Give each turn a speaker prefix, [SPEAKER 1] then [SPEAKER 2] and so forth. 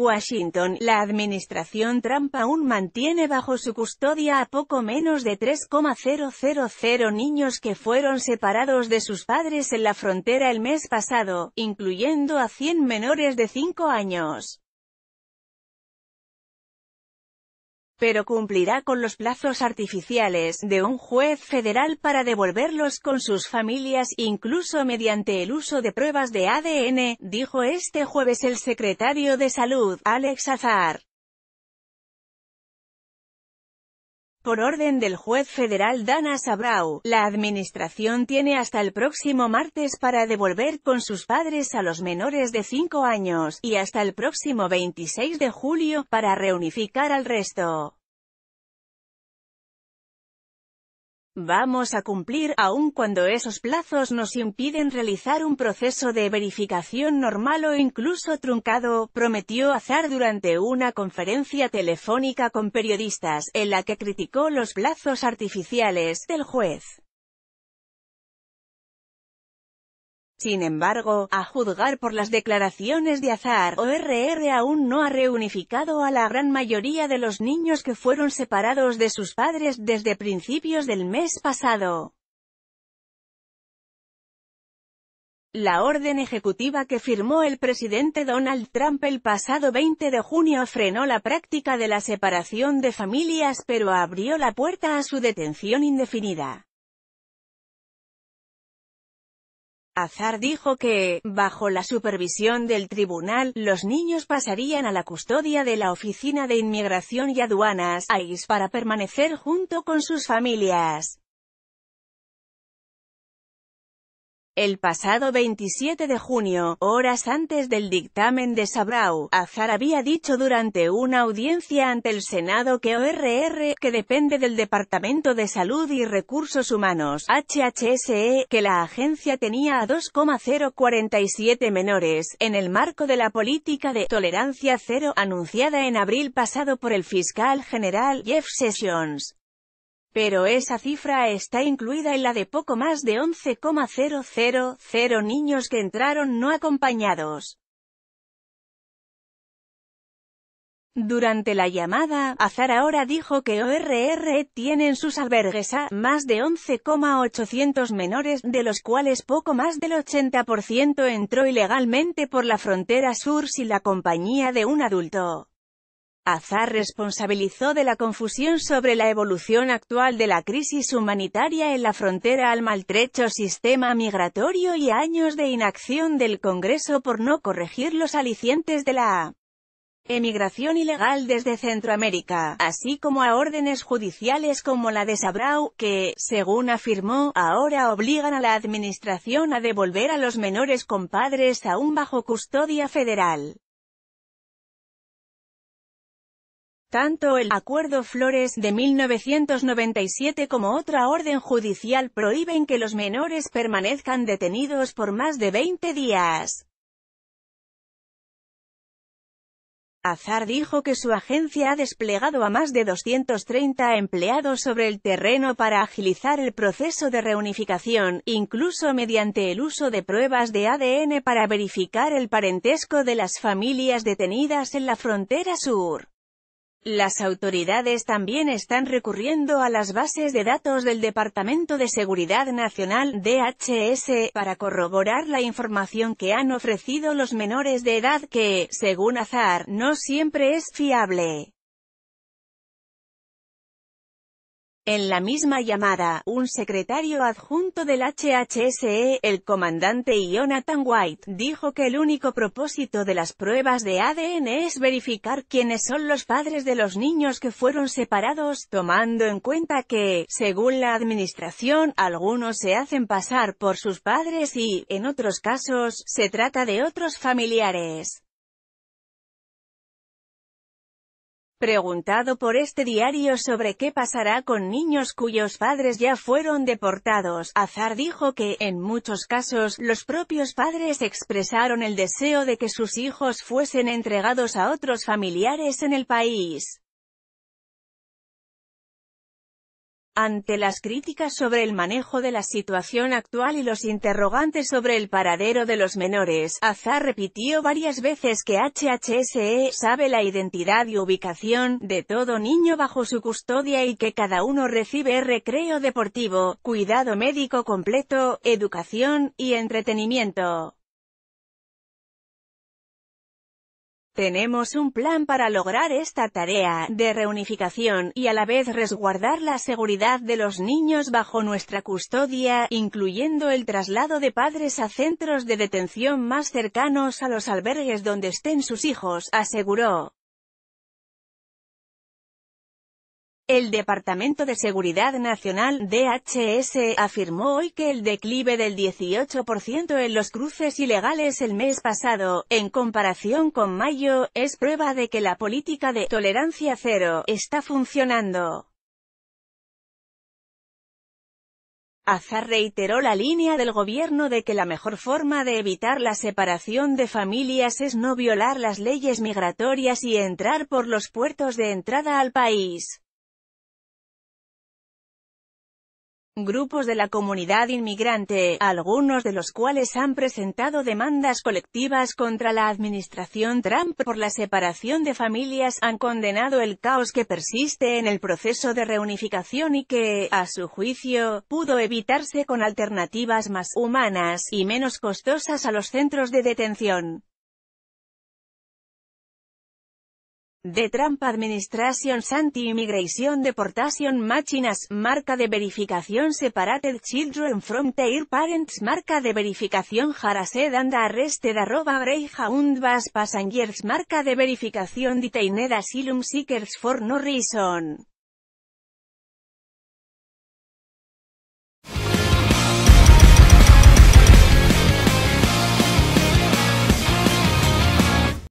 [SPEAKER 1] Washington, la administración Trump aún mantiene bajo su custodia a poco menos de 3,000 niños que fueron separados de sus padres en la frontera el mes pasado, incluyendo a 100 menores de 5 años. pero cumplirá con los plazos artificiales de un juez federal para devolverlos con sus familias, incluso mediante el uso de pruebas de ADN, dijo este jueves el secretario de Salud, Alex Azar. Por orden del juez federal Dana Sabrau, la administración tiene hasta el próximo martes para devolver con sus padres a los menores de 5 años, y hasta el próximo 26 de julio, para reunificar al resto. vamos a cumplir aun cuando esos plazos nos impiden realizar un proceso de verificación normal o incluso truncado, prometió Azar durante una conferencia telefónica con periodistas, en la que criticó los plazos artificiales del juez. Sin embargo, a juzgar por las declaraciones de Azar, ORR aún no ha reunificado a la gran mayoría de los niños que fueron separados de sus padres desde principios del mes pasado. La orden ejecutiva que firmó el presidente Donald Trump el pasado 20 de junio frenó la práctica de la separación de familias pero abrió la puerta a su detención indefinida. Azar dijo que, bajo la supervisión del tribunal, los niños pasarían a la custodia de la Oficina de Inmigración y Aduanas, ICE, para permanecer junto con sus familias. El pasado 27 de junio, horas antes del dictamen de Sabrau, Azar había dicho durante una audiencia ante el Senado que ORR, que depende del Departamento de Salud y Recursos Humanos, HHSE, que la agencia tenía a 2,047 menores, en el marco de la política de tolerancia cero anunciada en abril pasado por el fiscal general Jeff Sessions. Pero esa cifra está incluida en la de poco más de 11,000 niños que entraron no acompañados. Durante la llamada, Azar ahora dijo que ORR tiene en sus albergues a más de 11,800 menores, de los cuales poco más del 80% entró ilegalmente por la frontera sur sin la compañía de un adulto. Azar responsabilizó de la confusión sobre la evolución actual de la crisis humanitaria en la frontera al maltrecho sistema migratorio y años de inacción del Congreso por no corregir los alicientes de la emigración ilegal desde Centroamérica, así como a órdenes judiciales como la de Sabrau, que, según afirmó, ahora obligan a la administración a devolver a los menores compadres aún bajo custodia federal. Tanto el Acuerdo Flores de 1997 como otra orden judicial prohíben que los menores permanezcan detenidos por más de 20 días. Azar dijo que su agencia ha desplegado a más de 230 empleados sobre el terreno para agilizar el proceso de reunificación, incluso mediante el uso de pruebas de ADN para verificar el parentesco de las familias detenidas en la frontera sur. Las autoridades también están recurriendo a las bases de datos del Departamento de Seguridad Nacional, DHS, para corroborar la información que han ofrecido los menores de edad que, según Azar, no siempre es fiable. En la misma llamada, un secretario adjunto del HHSE, el comandante Jonathan White, dijo que el único propósito de las pruebas de ADN es verificar quiénes son los padres de los niños que fueron separados, tomando en cuenta que, según la administración, algunos se hacen pasar por sus padres y, en otros casos, se trata de otros familiares. Preguntado por este diario sobre qué pasará con niños cuyos padres ya fueron deportados, Azar dijo que, en muchos casos, los propios padres expresaron el deseo de que sus hijos fuesen entregados a otros familiares en el país. Ante las críticas sobre el manejo de la situación actual y los interrogantes sobre el paradero de los menores, Azar repitió varias veces que HHSE sabe la identidad y ubicación de todo niño bajo su custodia y que cada uno recibe recreo deportivo, cuidado médico completo, educación y entretenimiento. Tenemos un plan para lograr esta tarea de reunificación y a la vez resguardar la seguridad de los niños bajo nuestra custodia, incluyendo el traslado de padres a centros de detención más cercanos a los albergues donde estén sus hijos, aseguró. El Departamento de Seguridad Nacional, DHS, afirmó hoy que el declive del 18% en los cruces ilegales el mes pasado, en comparación con mayo, es prueba de que la política de tolerancia cero está funcionando. Azar reiteró la línea del gobierno de que la mejor forma de evitar la separación de familias es no violar las leyes migratorias y entrar por los puertos de entrada al país. grupos de la comunidad inmigrante, algunos de los cuales han presentado demandas colectivas contra la administración Trump por la separación de familias, han condenado el caos que persiste en el proceso de reunificación y que, a su juicio, pudo evitarse con alternativas más humanas y menos costosas a los centros de detención. De Trump Administration Anti-Immigration Deportation Machinas marca de verificación separated children from parents, marca de verificación Jarased and arrested arroba greyhound bus passengers, marca de verificación detained asylum seekers for no reason.